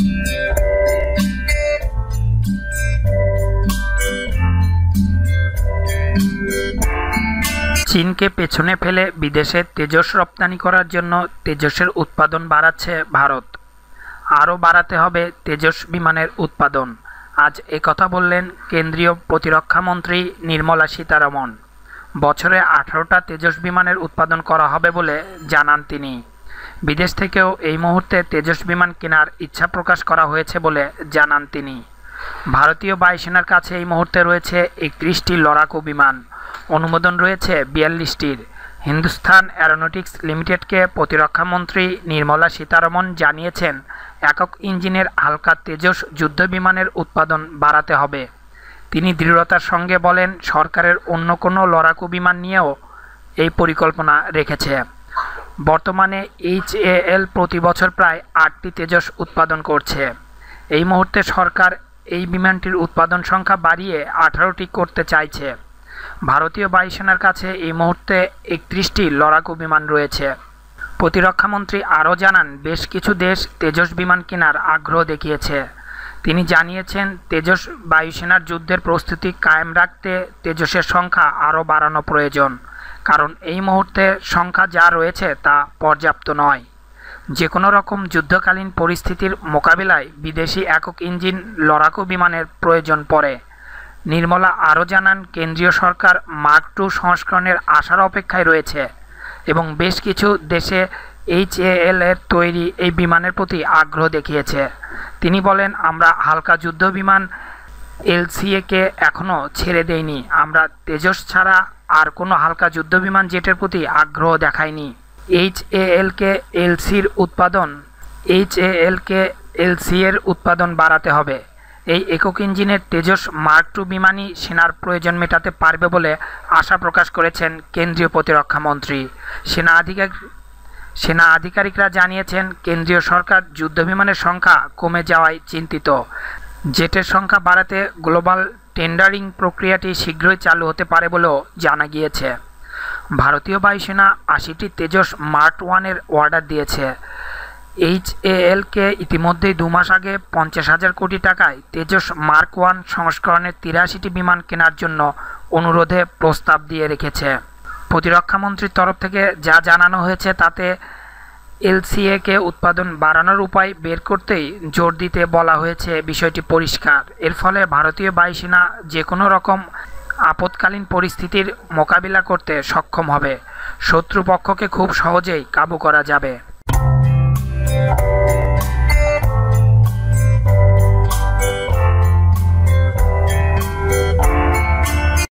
চীনকে পেছনে ফেলে বিদেশে তেজস রপ্তানি করার জন্য তেজসের উৎপাদন বাড়াচ্ছে ভারত আরও বাড়াতে হবে তেজস বিমানের উৎপাদন আজ কথা বললেন কেন্দ্রীয় প্রতিরক্ষা মন্ত্রী নির্মলা সীতারমন বছরে আঠারোটা তেজস বিমানের উৎপাদন করা হবে বলে জানান তিনি বিদেশ থেকেও এই মুহূর্তে তেজস বিমান কেনার ইচ্ছা প্রকাশ করা হয়েছে বলে জানান তিনি ভারতীয় বায়ুসেনার কাছে এই মুহূর্তে রয়েছে একত্রিশটি লড়াকু বিমান অনুমোদন রয়েছে বিয়াল্লিশটির হিন্দুস্থান অ্যারোনটিক্স লিমিটেডকে প্রতিরক্ষামন্ত্রী নির্মলা সীতারমন জানিয়েছেন একক ইঞ্জিনের হালকা তেজস যুদ্ধ বিমানের উৎপাদন বাড়াতে হবে তিনি দৃঢ়তার সঙ্গে বলেন সরকারের অন্য কোনো লড়াকু বিমান নিয়েও এই পরিকল্পনা রেখেছে বর্তমানে এইচএএল প্রতি বছর প্রায় আটটি তেজস উৎপাদন করছে এই মুহূর্তে সরকার এই বিমানটির উৎপাদন সংখ্যা বাড়িয়ে আঠারোটি করতে চাইছে ভারতীয় বায়ুসেনার কাছে এই মুহূর্তে একত্রিশটি লড়াকু বিমান রয়েছে প্রতিরক্ষামন্ত্রী আরও জানান বেশ কিছু দেশ তেজস বিমান কেনার আগ্রহ দেখিয়েছে তিনি জানিয়েছেন তেজস বায়ুসেনার যুদ্ধের প্রস্তুতি কায়েম রাখতে তেজসের সংখ্যা আরও বাড়ানো প্রয়োজন কারণ এই মুহূর্তে সংখ্যা যা রয়েছে তা পর্যাপ্ত নয় যে কোনো রকম যুদ্ধকালীন পরিস্থিতির মোকাবিলায় বিদেশি একক ইঞ্জিন লড়াকু বিমানের প্রয়োজন পড়ে নির্মলা আরও জানান কেন্দ্রীয় সরকার মার্ক টু সংস্করণের আশার অপেক্ষায় রয়েছে এবং বেশ কিছু দেশে এইচএএল এর তৈরি এই বিমানের প্রতি আগ্রহ দেখিয়েছে তিনি বলেন আমরা হালকা যুদ্ধ বিমান এলসিএকে এখনও ছেড়ে দেয়নি আমরা তেজস ছাড়া আর কোনো হালকা যুদ্ধবিমান জেটের প্রতি আগ্রহ দেখায়নি এইচ এ এলকে এলসির উৎপাদন এইচ এ এলকে এলসি এর উৎপাদন বাড়াতে হবে এই একক ইঞ্জিনের তেজস মার্ক টু বিমানই সেনার প্রয়োজন মেটাতে পারবে বলে আশা প্রকাশ করেছেন কেন্দ্রীয় প্রতিরক্ষা মন্ত্রী সেনা আধিকারিক সেনা আধিকারিকরা জানিয়েছেন কেন্দ্রীয় সরকার যুদ্ধবিমানের সংখ্যা কমে যাওয়ায় চিন্তিত জেটের সংখ্যা বাড়াতে গ্লোবাল টেন্ডারিং প্রক্রিয়াটি শীঘ্রই চালু হতে পারে বলেও জানা গিয়েছে ভারতীয় বায়ুসেনা আশিটি তেজস মার্ট ওয়ানের অর্ডার দিয়েছে এইচ এলকে ইতিমধ্যেই দু মাস আগে পঞ্চাশ হাজার কোটি টাকায় তেজস মার্ক ওয়ান সংস্করণের তিরাশিটি বিমান কেনার জন্য অনুরোধে প্রস্তাব দিয়ে রেখেছে প্রতিরক্ষামন্ত্রীর তরফ থেকে যা জানানো হয়েছে তাতে এলসিএকে উৎপাদন বাড়ানোর উপায় বের করতেই জোর দিতে বলা হয়েছে বিষয়টি পরিষ্কার এর ফলে ভারতীয় বায়ুসেনা যে কোনো রকম আপদকালীন পরিস্থিতির মোকাবিলা করতে সক্ষম হবে শত্রুপক্ষকে খুব সহজেই কাবু করা যাবে